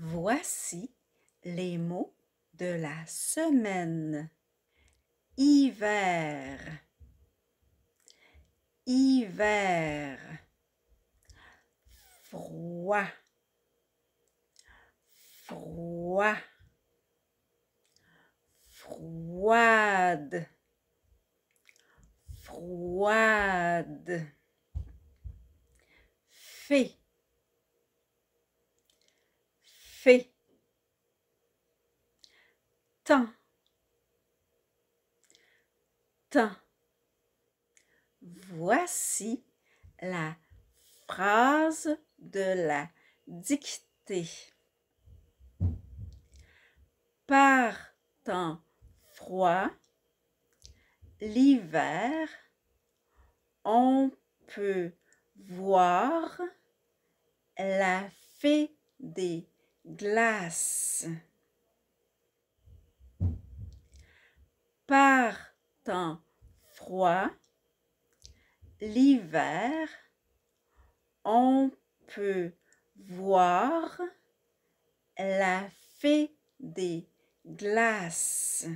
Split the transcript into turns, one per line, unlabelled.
Voici les mots de la semaine. Hiver. Hiver. Froid.
Froid. Froide. Froide. Fée
fait Temps. voici
la phrase de la dictée par temps froid l'hiver on peut voir la fée des glace. Par temps froid, l'hiver, on peut voir
la fée des glaces.